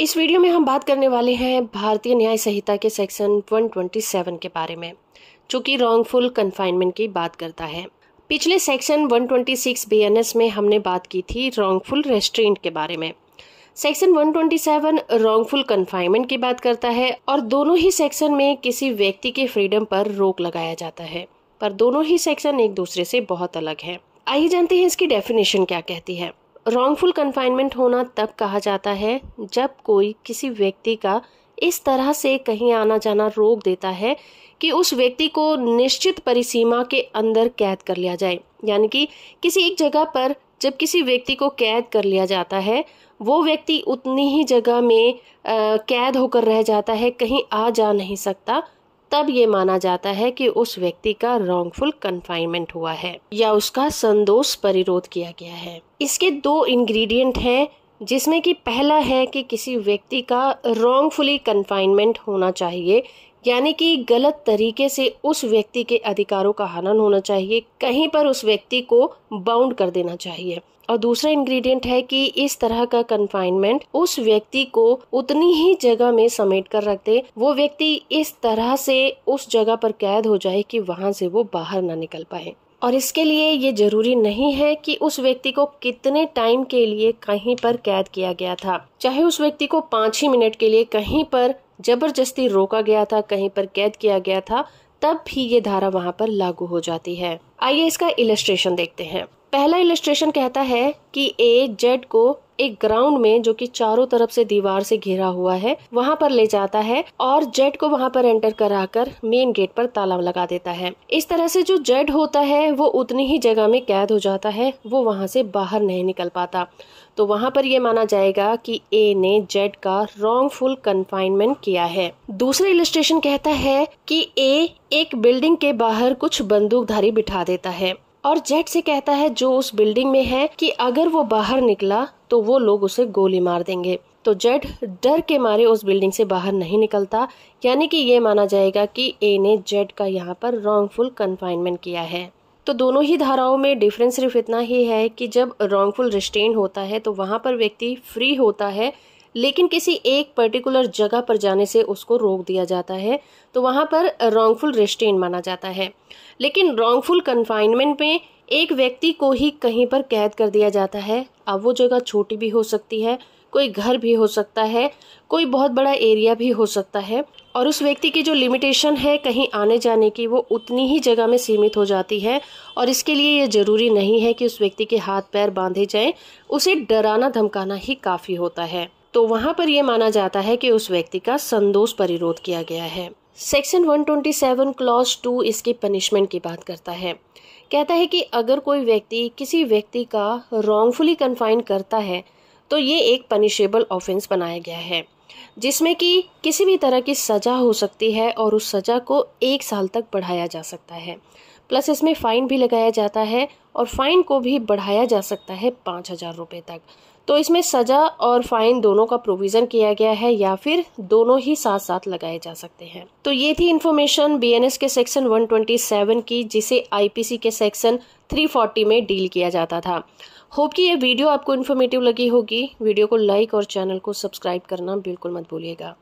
इस वीडियो में हम बात करने वाले हैं भारतीय न्याय संहिता के सेक्शन 127 के बारे में जो कि रॉन्गफुल कन्फाइनमेंट की बात करता है पिछले सेक्शन 126 ट्वेंटी में हमने बात की थी रॉन्गफुल रेस्ट्रेंट के बारे में सेक्शन 127 ट्वेंटी कन्फाइनमेंट की बात करता है और दोनों ही सेक्शन में किसी व्यक्ति के फ्रीडम पर रोक लगाया जाता है पर दोनों ही सेक्शन एक दूसरे से बहुत अलग है आइए जानते हैं इसकी डेफिनेशन क्या कहती है रॉन्गफुल कन्फाइनमेंट होना तब कहा जाता है जब कोई किसी व्यक्ति का इस तरह से कहीं आना जाना रोक देता है कि उस व्यक्ति को निश्चित परिसीमा के अंदर कैद कर लिया जाए यानी कि किसी एक जगह पर जब किसी व्यक्ति को कैद कर लिया जाता है वो व्यक्ति उतनी ही जगह में आ, कैद होकर रह जाता है कहीं आ जा नहीं सकता तब ये माना जाता है कि उस व्यक्ति का रॉन्गफुल कन्फाइनमेंट हुआ है या उसका संदोष परिरोध किया गया है इसके दो इंग्रेडिएंट हैं जिसमें कि पहला है कि किसी व्यक्ति का रॉन्गफुली कन्फाइनमेंट होना चाहिए यानी कि गलत तरीके से उस व्यक्ति के अधिकारों का हनन होना चाहिए कहीं पर उस व्यक्ति को बाउंड कर देना चाहिए और दूसरा इंग्रेडिएंट है कि इस तरह का कन्फाइनमेंट उस व्यक्ति को उतनी ही जगह में समेट कर रख दे वो व्यक्ति इस तरह से उस जगह पर कैद हो जाए कि वहां से वो बाहर ना निकल पाए और इसके लिए ये जरूरी नहीं है कि उस व्यक्ति को कितने टाइम के लिए कहीं पर कैद किया गया था चाहे उस व्यक्ति को पाँच ही मिनट के लिए कहीं पर जबरदस्ती रोका गया था कहीं पर कैद किया गया था तब भी ये धारा वहाँ पर लागू हो जाती है आइए इसका इलस्ट्रेशन देखते हैं पहला इलस्ट्रेशन कहता है कि ए जेड को एक ग्राउंड में जो कि चारों तरफ से दीवार से घिरा हुआ है वहां पर ले जाता है और जेड को वहां पर एंटर कराकर मेन गेट पर ताला लगा देता है इस तरह से जो जेड होता है वो उतनी ही जगह में कैद हो जाता है वो वहां से बाहर नहीं निकल पाता तो वहां पर यह माना जाएगा कि ए ने जेड का रॉन्गफुल कन्फाइनमेंट किया है दूसरा इलस्ट्रेशन कहता है कि ए एक बिल्डिंग के बाहर कुछ बंदूकधारी बिठा देता है और जेट से कहता है जो उस बिल्डिंग में है कि अगर वो बाहर निकला तो वो लोग उसे गोली मार देंगे तो जेट डर के मारे उस बिल्डिंग से बाहर नहीं निकलता यानी कि ये माना जाएगा कि ए ने जेट का यहाँ पर रॉन्गफुल कन्फाइनमेंट किया है तो दोनों ही धाराओं में डिफरेंस सिर्फ इतना ही है कि जब रॉन्गफुल रिस्टेन होता है तो वहाँ पर व्यक्ति फ्री होता है लेकिन किसी एक पर्टिकुलर जगह पर जाने से उसको रोक दिया जाता है तो वहाँ पर रॉन्गफुल रेस्टेन माना जाता है लेकिन रॉन्गफुल कन्फाइनमेंट में एक व्यक्ति को ही कहीं पर कैद कर दिया जाता है अब वो जगह छोटी भी हो सकती है कोई घर भी हो सकता है कोई बहुत बड़ा एरिया भी हो सकता है और उस व्यक्ति की जो लिमिटेशन है कहीं आने जाने की वो उतनी ही जगह में सीमित हो जाती है और इसके लिए ये ज़रूरी नहीं है कि उस व्यक्ति के हाथ पैर बांधे जाएं उसे डराना धमकाना ही काफ़ी होता है तो वहाँ पर यह माना जाता है कि उस व्यक्ति का संदोष परिरोध किया गया है section 127 twenty seven clause two इसके पनिशमेंट की बात करता है कहता है कि अगर कोई व्यक्ति किसी व्यक्ति का रॉन्गफुली कन्फाइन करता है तो ये एक पनिशेबल ऑफेंस बनाया गया है जिसमें कि किसी भी तरह की सज़ा हो सकती है और उस सज़ा को एक साल तक बढ़ाया जा सकता है प्लस इसमें फ़ाइन भी लगाया जाता है और फ़ाइन को भी बढ़ाया जा सकता है पाँच हज़ार रुपये तक तो इसमें सजा और फाइन दोनों का प्रोविजन किया गया है या फिर दोनों ही साथ साथ लगाए जा सकते हैं तो ये थी इन्फॉर्मेशन बीएनएस के सेक्शन 127 की जिसे आईपीसी के सेक्शन 340 में डील किया जाता था होप कि ये वीडियो आपको इन्फॉर्मेटिव लगी होगी वीडियो को लाइक और चैनल को सब्सक्राइब करना बिल्कुल मत भूलिएगा